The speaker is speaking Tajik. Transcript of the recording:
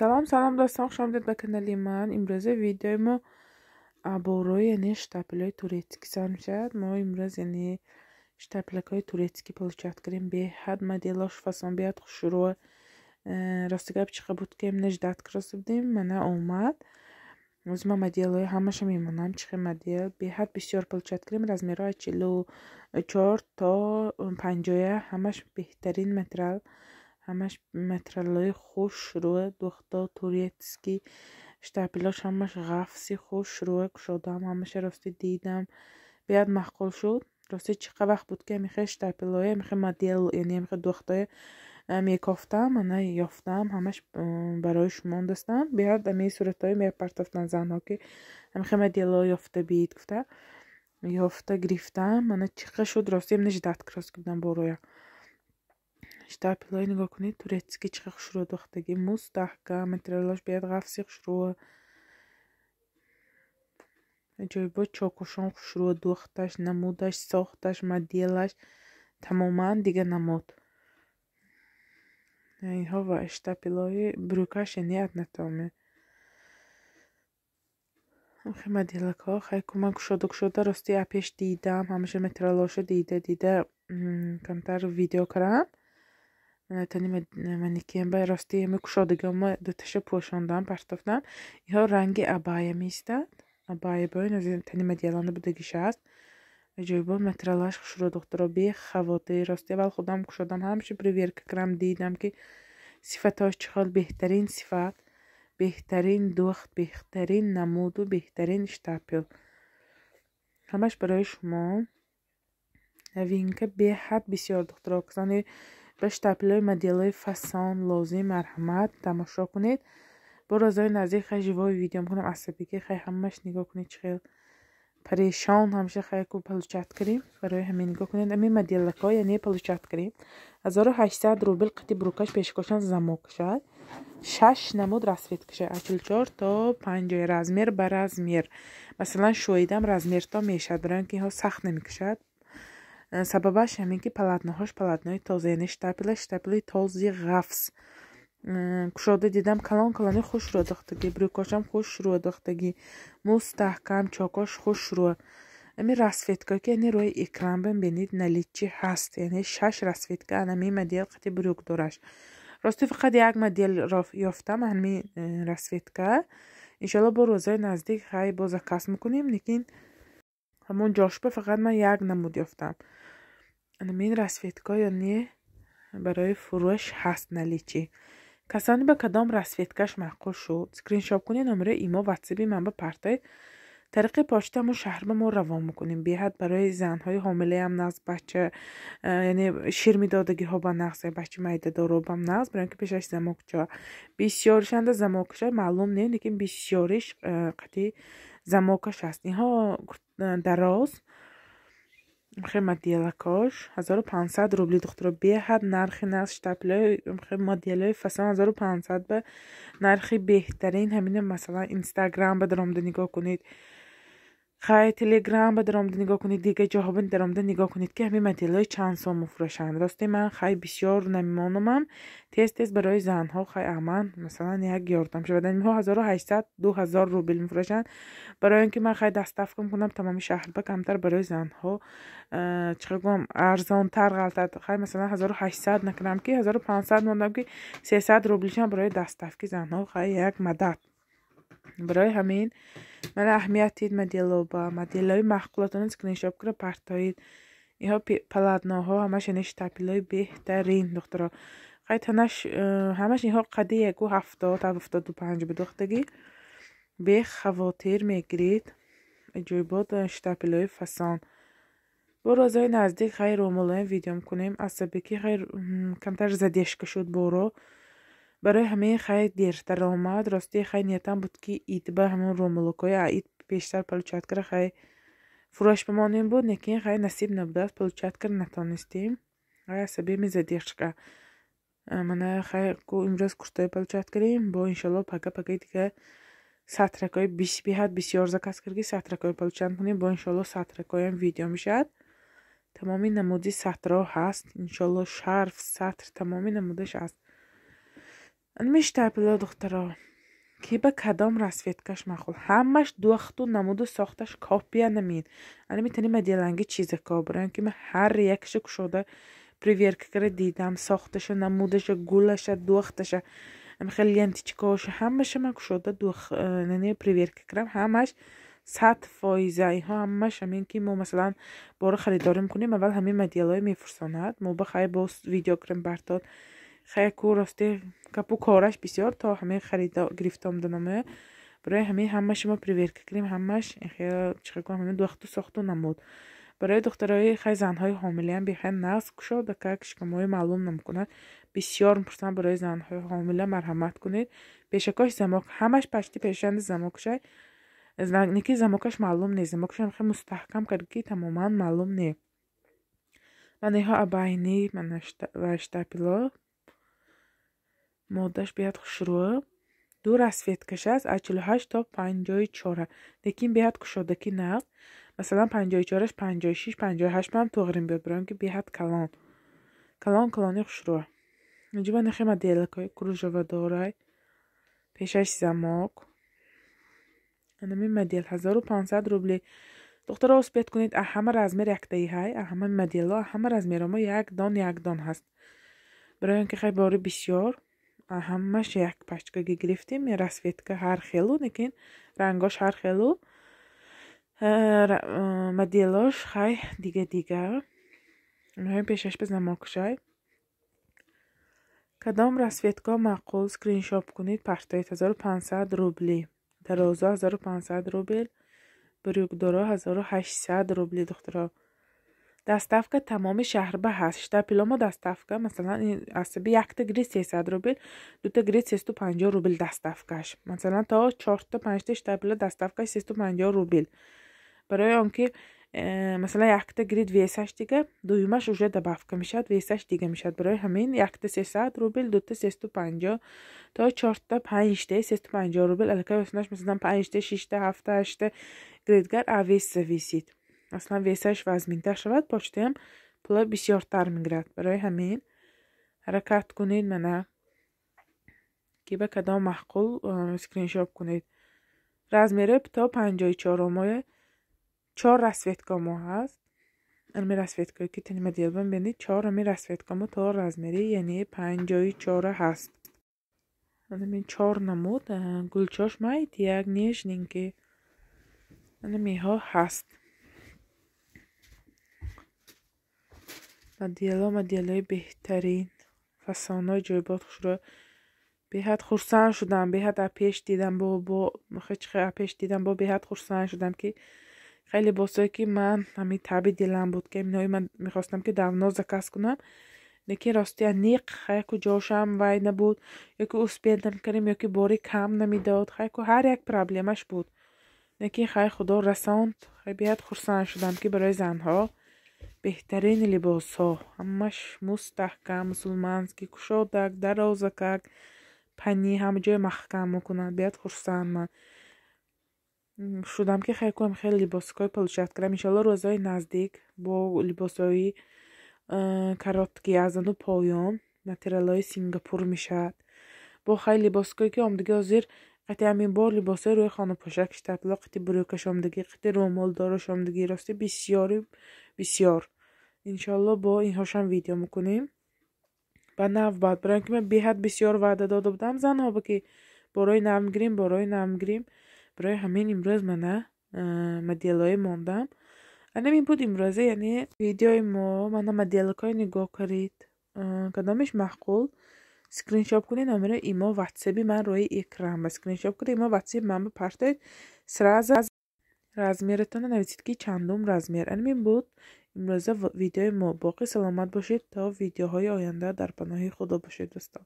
салом салом дӯстон хуш омадед ба канали ман имрӯза видеои мо боро яне штаплаи турецкӣ сар мешавад мо имрӯз яне штаплакҳои турецкӣ получат кардем беҳад маделош фасон беҳад хушрӯа э, растагап чиқа буд ки нажидат кироса будем мана омад ӯз ма маделҳои ҳамаша мемонам чихе мадел беҳад бисёр получат кардем размерҳои чилу чор то панҷоя ҳамаш беҳтарин материал ҳамаш матралои хуш рӯя духта туриятис ки штапилаш ҳамаш ғафси хуш рӯя кушодам ҳамаша рости дидам биад маъқул шуд рости чи қа вақт буд ки амихе штапилоя амихе модел яъне амихе духтае э, мекофтам ана ёфтам ҳамаш э, барои шумо дастам биад амии суратҳои мея партофтан занҳо ки амихе модело ёфта биид гуфта ёфта гирифтам ана чи қа шуд рости амнаҷ дат кроски будам бо рӯя Stapelöne gokne turetski chakhshurod vaqtagi mustahka metrolosh biad gafsi khshurua. Ajoy bo chokushon khshurod vaqtash namudash soxtash modelash tamoman diga namot. Ay hova stapeloy brukash ne anatomi. Ухе модела кох, ай кума кушодо кушодо расти апеш дидам, амше метрало ше диде диде, кантар видео крам. تنی منی که به راستی همه کشا دیگه همه دوتش پوشاندن پرتفتن یا رنگ عبایه میستد عبایه باید از تنی مدیلانده بوده گیشه هست جوی با مترالاش خوش رو دختر رو بی خواده راستی اول خودم کشادم همشه پریویر کرم دیدم که صفت هاش چخال بهترین صفت بهترین دوخت بهترین نمود و بهترین شتاپل همش برای شما وینکه به حد بسیار دختر ها ба штаблои моделои фасон лозим марҳамат тамошо кунед бо розои наздик хай живои видео мекунам асабиги хай ҳамааш нигоҳ кунед чи хел парешон ҳамеша хай ку палучат карем барои ҳаме нигоҳ кунед ами моделакҳо яъне палучат карем ҳазору ҳаштсад рубл қати брукаш пешкошан замо кушад шаш намуд расфет кушад аз чилчор то панҷо размер ба размер масалан шуидам размерто мешавад барои он ки инҳо сахт намекушад Э, сабабаш ҳамин ки палатнаҳош палатнаҳои тоза яъне штапила штапили този ғафз кушода э, дидам калон калони хуш руадохтаги брюкошам хуш руадохтаги мустаҳкам чокош хуш руа ами расфетка ки яъне рӯи экран бин бинид наличи ҳаст яъне шаш расфетка анами модел қати брюк дораш рости фақат як модел ёфтам анами э, расфетка иншоалло бо рӯзҳои наздик ҳай бо заказ мекунем лекин ҳамон ҷошба фақат ман як намуд ёфтам намин расветка ё не барои фурӯш ҳаст наличи касони ба кадом расветкаш маъқул шуд скриншоп куни номераи имо ватсапи ман ба партай тариқи почта ҳамун шаҳр ба мо равон мекунем беҳад барои занҳои ҳомилаам нағз бача э, яне ширмидодагиҳо ба нағзе бача майдадоробам нағз бароин ки пешаш замокуча бисёришанда замокуша маълум не лекин бисёриш э, қатъи замокаш аст инҳо дароз модиалакош 1500 рубли духтуро беҳад нархи нас штаплиои модиалои фасон 1500 ба нархи беҳтарин ҳамина масалан инстаграм ба даромада нигоҳ кунед қай телеграм ба даромада нигоҳ кунед дигар ҷоҳо ба даромада нигоҳ кунед ки ҳамин моделҳои чанд сол муфурӯшанд росте ман хай бисёр намимонумам тез тез барои занҳо хай аман масалан як ёрдам шавад ҳазору ҳаштсад ду ҳазор рубл муфурӯшанд барои ин ки ман хай дастафкам кунам тамоми шаҳрба камтар барои занҳо э, чиқа гӯам арзонтар ғалтад хай масалан ҳазору ҳаштсад накунам ки ҳазору пансад монам ки сесад рублишам барои дастафки занҳо хай як мадад барои ҳамин мана аҳамияти маделоба маделои маҳқулотонас ки нишобкура партоид инҳо палатноҳо ҳамаш яниш табилои беҳтарин духтуро қайд ҳанаш ҳамаш э, инҳо қади яку ҳафтод а ҳафтоду панҷ будухтагӣ бехавотир мегирид ҷойбод штапилои фасон бо рӯзҳои наздик ғайр ромулоим видеом кунем асабикӣ ғайр камтар задиашка шуд боро барои ҳамаи хайр дертар омад ростии хай ниятам буд ки ид ба ҳамн ромулукҳои аид пештар получаткара хай фурӯш бимонем буд лекин хай насиб набудааст получаткар натонистем ай асаби мезадешка мана хай ку имрӯз куртаи получаткарем бо иншолло пака пакаи дига сатракои бисбиҳад бисёр заказ карги сатракои получат кунем бо иншолло сатракоям видео мешавад тамоми намуди сатро ҳаст иншолло шарф сатр тамоми намудаш аст намештар пила духтаро ки ба кадом расветкаш махул ҳамаш духту намуду сохташ копия намед ана метани мадиланги чиза кобрам ки ма ҳар якша кушода приверка кара дидам сохташа намудаша гулаша духташа амихел лентичкоша ҳамаша ма кушода дунани э, приверка карам ҳамаш сад фоиза инҳо ҳамаш ҳамин ки мо масалан боро харидорӣ мекунем аввал ҳамин модиалҳоро мефурсонад мо бахай боз видео карам бартод хайр ку рости капу кораш бисёр то ҳамаи харида гирифтом донамоя барои ҳамаи ҳама шумо приверка кардем ҳамаш хел чиқа кунам ҳамаи духту сохту намуд барои духтарои хай занҳои ҳомилиам бехай нағз кушода как шикамои маълум намкунад бисёр мипурсам барои занҳои ҳомила марҳамат кунед пешакош замок ҳамаш пашти пешанди замокшай ники замокаш маълум не замокашам хе мустаҳкам кард ки тамоман маълум не ман иҳо абайни ва штапило модаш бояд шуруъ ду расветкаш аст аз чилуҳашт то панҷои чора лекин бияд кушодаки нақ масалан панҷои чораш панҷои шиш панҷои ҳашт ман туғрин биёд бироки бияд калон калон калони хушрӯа наҷиба нахи моделакои кружовадорай пешаш замок анами модел ҳазору панҳсад рубли духтаро ос бияд кунед а ҳама размер яктаи ҳай а ҳама модело а ҳама размеромо як дон як дон ҳаст бароён ки хай бори бисёр ҳамаш як пачкаги гирифтем расветка ҳархелу лекин рангош ҳархелу э, э, моделош хай дига дига пешаш безамокшай кадом расветко маъқул скриншоп кунед партоед 1500 рубли дарозо 1500 рубл брюкдоро 1800 рубли духтуро доставка тамоми шаҳр ба ҳашта пилома доставка масалан асаби якта грис сесад рубл дута грис сесту панҷо рубл доставкаш масалан то чорта панҷта штабила доставкаш сесту панҷо рубл барои он ки э, масалан якта грид весаш дига дуюмаш уже добавка мешавад весаш дига мешавад барои ҳамин якта сесад рубл дута сесту панҷо то чорта панҷта сесту панҷо рубл алакай оснаш масалан панҷта шишта ҳафта ҳашта гридгар ависависид аслан весаш вазминтар шавад почтаем пула бисёртар мегирад барои ҳамин ҳаракат кунед мана ки ба кадом маҳқул э, скриншоп кунед размери то панҷои чорумоя чор расветкамо ҳаст ами расветкое ки тани мадиёбан бинед чор ами расветкамо то размери яъне панҷои чора ҳаст анами чор намуд э, гулчош майд як нежненки анамиҳо ҳаст надиёло надиёлои беҳтарин фасонои ҷойбод хушро беҳад хурсанд шудам беҳад апеш дидам бобо хечхе апеш дидам бо беҳад хурсанд шудам ки хеле босое ки ман ҳамин таби дилам буд ки минои ман мехостам ки давно заказ кунам лекин рости аниқ хаяку ҷошам вай набуд ёки успел намкарем ёки бори кам намидод хаяку ҳар як проблемаш буд лекин хай худо расонд хай беҳад хурсанд шудам ки барои занҳо беҳтарин либосҳо ҳамаш мустаҳкам мусулмански кушодак дарозакак пани ҳамаҷои маҳкам мекунад биёяд хурсанд ман шудам ки хай кунам хеле либосакои получат кардам иншалло рӯзҳои наздик бо либосҳои э, каротки азану поён материалҳои сингапур мешавад бо хай либосакое ки омдиги озир қатъи ҳамин бор либосҳои рӯи хонапоша кишта апло қатъи брюка шомдагӣ қатъи румолдоро шомдагӣ росте бисёри бисёр иншоалло бо инҳошам видео мекунем ба нав бад бароин ки ман беҳад бисёр ваъда дода будам занҳо ба ки борои нав мигирем борои нав мигирем барои ҳамин имрӯз мана э, моделҳое мондам анамин буд имрӯза яъне видеои мо мана моделакҳое нигоҳ каред э, кадомеш маъқул скриншоп куни номери имо ватсапи ман рои экран ба скриншоп куда имо ватсапи ман ба партед сраза размеретона нависед ки чандум размер анмин буд имрӯза видеои мо боқӣ саломат бошед то видеоҳои оянда дар паноҳи худо бошед дӯстон